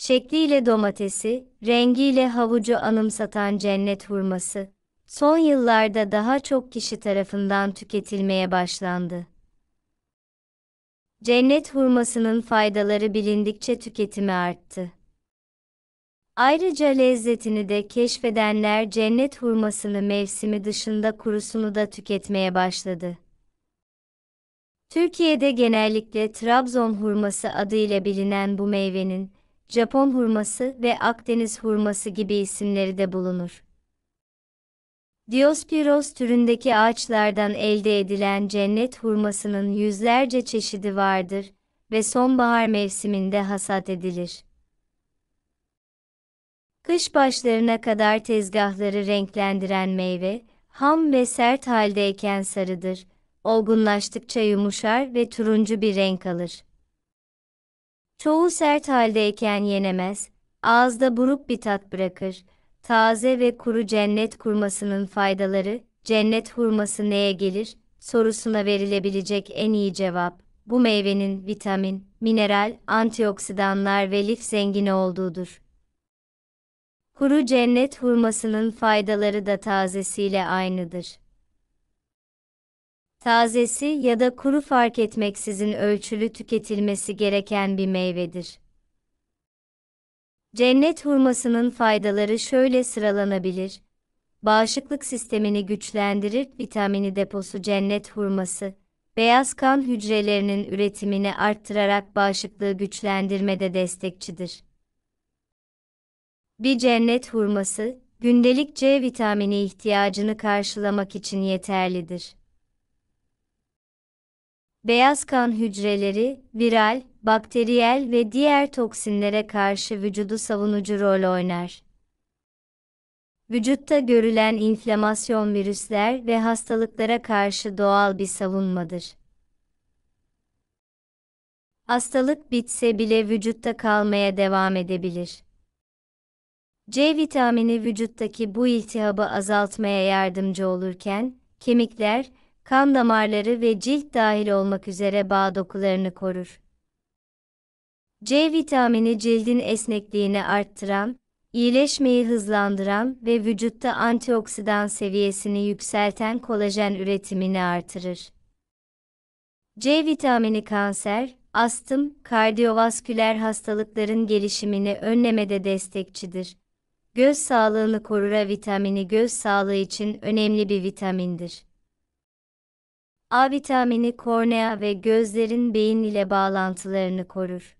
şekliyle domatesi, rengiyle havucu anımsatan cennet hurması, son yıllarda daha çok kişi tarafından tüketilmeye başlandı. Cennet hurmasının faydaları bilindikçe tüketimi arttı. Ayrıca lezzetini de keşfedenler cennet hurmasını mevsimi dışında kurusunu da tüketmeye başladı. Türkiye'de genellikle Trabzon hurması adıyla bilinen bu meyvenin Japon hurması ve Akdeniz hurması gibi isimleri de bulunur. Diospiros türündeki ağaçlardan elde edilen cennet hurmasının yüzlerce çeşidi vardır ve sonbahar mevsiminde hasat edilir. Kış başlarına kadar tezgahları renklendiren meyve, ham ve sert haldeyken sarıdır, olgunlaştıkça yumuşar ve turuncu bir renk alır. Çoğu sert haldeyken yenemez, ağızda buruk bir tat bırakır. Taze ve kuru cennet kurmasının faydaları, cennet hurması neye gelir sorusuna verilebilecek en iyi cevap, bu meyvenin vitamin, mineral, antioksidanlar ve lif zengini olduğudur. Kuru cennet hurmasının faydaları da tazesiyle aynıdır tazesi ya da kuru fark etmeksizin ölçülü tüketilmesi gereken bir meyvedir. Cennet hurmasının faydaları şöyle sıralanabilir. Bağışıklık sistemini güçlendirir, vitamini deposu cennet hurması, beyaz kan hücrelerinin üretimini arttırarak bağışıklığı güçlendirmede destekçidir. Bir cennet hurması, gündelik C vitamini ihtiyacını karşılamak için yeterlidir beyaz kan hücreleri, viral, bakteriyel ve diğer toksinlere karşı vücudu savunucu rol oynar. Vücutta görülen inflamasyon virüsler ve hastalıklara karşı doğal bir savunmadır. Hastalık bitse bile vücutta kalmaya devam edebilir. C vitamini vücuttaki bu iltihabı azaltmaya yardımcı olurken, kemikler, kan damarları ve cilt dahil olmak üzere bağ dokularını korur. C vitamini cildin esnekliğini arttıran, iyileşmeyi hızlandıran ve vücutta antioksidan seviyesini yükselten kolajen üretimini artırır. C vitamini kanser, astım, kardiyovasküler hastalıkların gelişimini önlemede destekçidir. Göz sağlığını korura vitamini göz sağlığı için önemli bir vitamindir. A vitamini kornea ve gözlerin beyin ile bağlantılarını korur.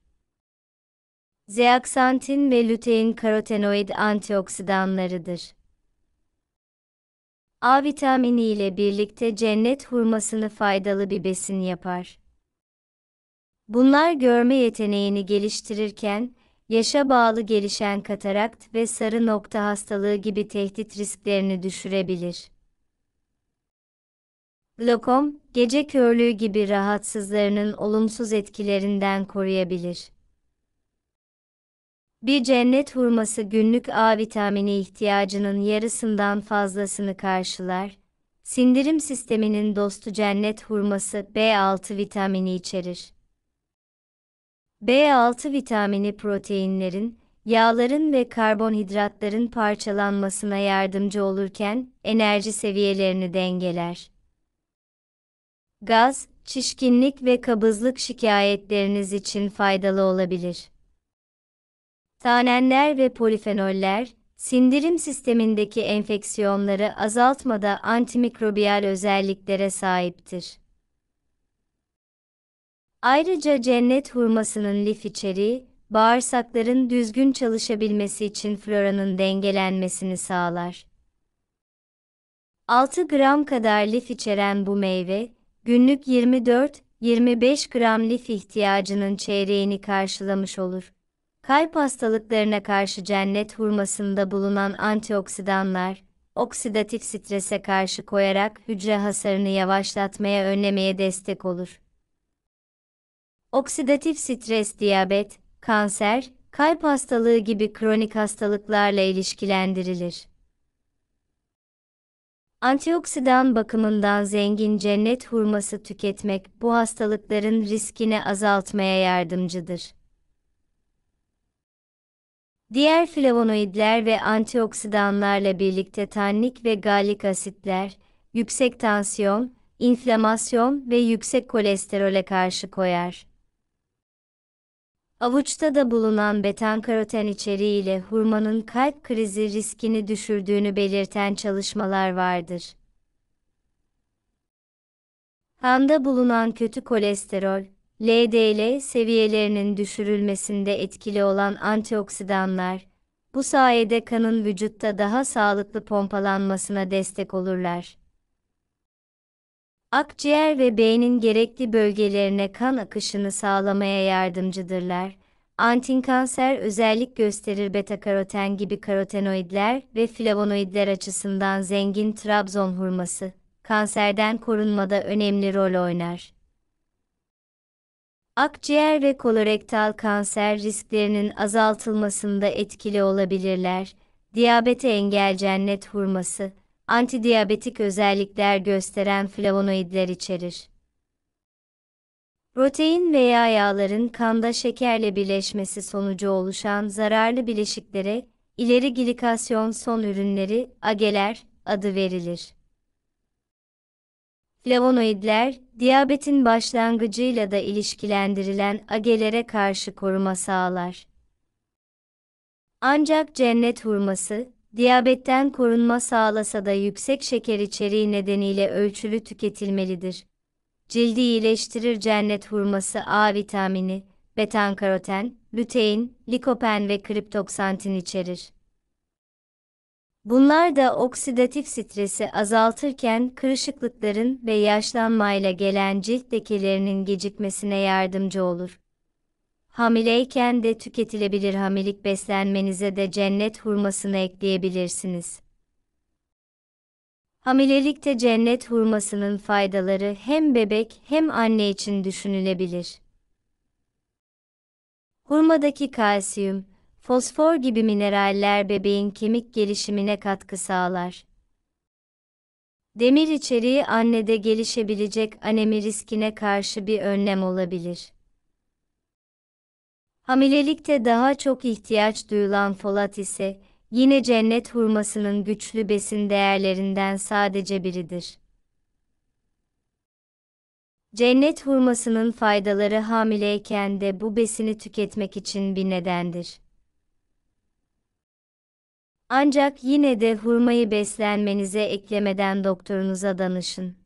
Zeaksantin ve lütein karotenoid antioksidanlarıdır. A vitamini ile birlikte cennet hurmasını faydalı bir besin yapar. Bunlar görme yeteneğini geliştirirken, yaşa bağlı gelişen katarakt ve sarı nokta hastalığı gibi tehdit risklerini düşürebilir. Lokom, gece körlüğü gibi rahatsızlarının olumsuz etkilerinden koruyabilir. Bir cennet hurması günlük A vitamini ihtiyacının yarısından fazlasını karşılar. Sindirim sisteminin dostu cennet hurması B6 vitamini içerir. B6 vitamini proteinlerin, yağların ve karbonhidratların parçalanmasına yardımcı olurken enerji seviyelerini dengeler gaz, şişkinlik ve kabızlık şikayetleriniz için faydalı olabilir. Tanenler ve polifenoller, sindirim sistemindeki enfeksiyonları azaltmada antimikrobiyal özelliklere sahiptir. Ayrıca cennet hurmasının lif içeriği, bağırsakların düzgün çalışabilmesi için floranın dengelenmesini sağlar. 6 gram kadar lif içeren bu meyve, günlük 24-25 gram lif ihtiyacının çeyreğini karşılamış olur. Kalp hastalıklarına karşı cennet hurmasında bulunan antioksidanlar, oksidatif strese karşı koyarak hücre hasarını yavaşlatmaya önlemeye destek olur. Oksidatif stres diyabet, kanser, kalp hastalığı gibi kronik hastalıklarla ilişkilendirilir. Antioksidan bakımından zengin cennet hurması tüketmek bu hastalıkların riskini azaltmaya yardımcıdır. Diğer flavonoidler ve antioksidanlarla birlikte tannik ve galik asitler, yüksek tansiyon, inflamasyon ve yüksek kolesterole karşı koyar. Avuçta da bulunan betan karoten içeriğiyle hurmanın kalp krizi riskini düşürdüğünü belirten çalışmalar vardır. Handa bulunan kötü kolesterol, LDL seviyelerinin düşürülmesinde etkili olan antioksidanlar, bu sayede kanın vücutta daha sağlıklı pompalanmasına destek olurlar. Akciğer ve beynin gerekli bölgelerine kan akışını sağlamaya yardımcıdırlar. Antinkanser özellik gösterir beta karoten gibi karotenoidler ve flavonoidler açısından zengin Trabzon hurması, kanserden korunmada önemli rol oynar. Akciğer ve kolorektal kanser risklerinin azaltılmasında etkili olabilirler. Diyabete engel cennet hurması, Antidiabetik özellikler gösteren flavonoidler içerir. Protein veya yağların kanda şekerle birleşmesi sonucu oluşan zararlı bileşiklere ileri glikasyon son ürünleri ageler adı verilir. Flavonoidler, diyabetin başlangıcıyla da ilişkilendirilen agelere karşı koruma sağlar. Ancak cennet hurması, diyabetten korunma sağlasa da yüksek şeker içeriği nedeniyle ölçülü tüketilmelidir. Cildi iyileştirir cennet hurması A vitamini, betankaroten, karoten, lütein, likopen ve kriptoksantin içerir. Bunlar da oksidatif stresi azaltırken kırışıklıkların ve yaşlanmayla gelen cilt lekelerinin gecikmesine yardımcı olur. Hamileyken de tüketilebilir hamilik beslenmenize de cennet hurmasını ekleyebilirsiniz. Hamilelikte cennet hurmasının faydaları hem bebek hem anne için düşünülebilir. Hurmadaki kalsiyum, fosfor gibi mineraller bebeğin kemik gelişimine katkı sağlar. Demir içeriği annede gelişebilecek anemi riskine karşı bir önlem olabilir. Hamilelikte daha çok ihtiyaç duyulan folat ise yine cennet hurmasının güçlü besin değerlerinden sadece biridir. Cennet hurmasının faydaları hamileyken de bu besini tüketmek için bir nedendir. Ancak yine de hurmayı beslenmenize eklemeden doktorunuza danışın.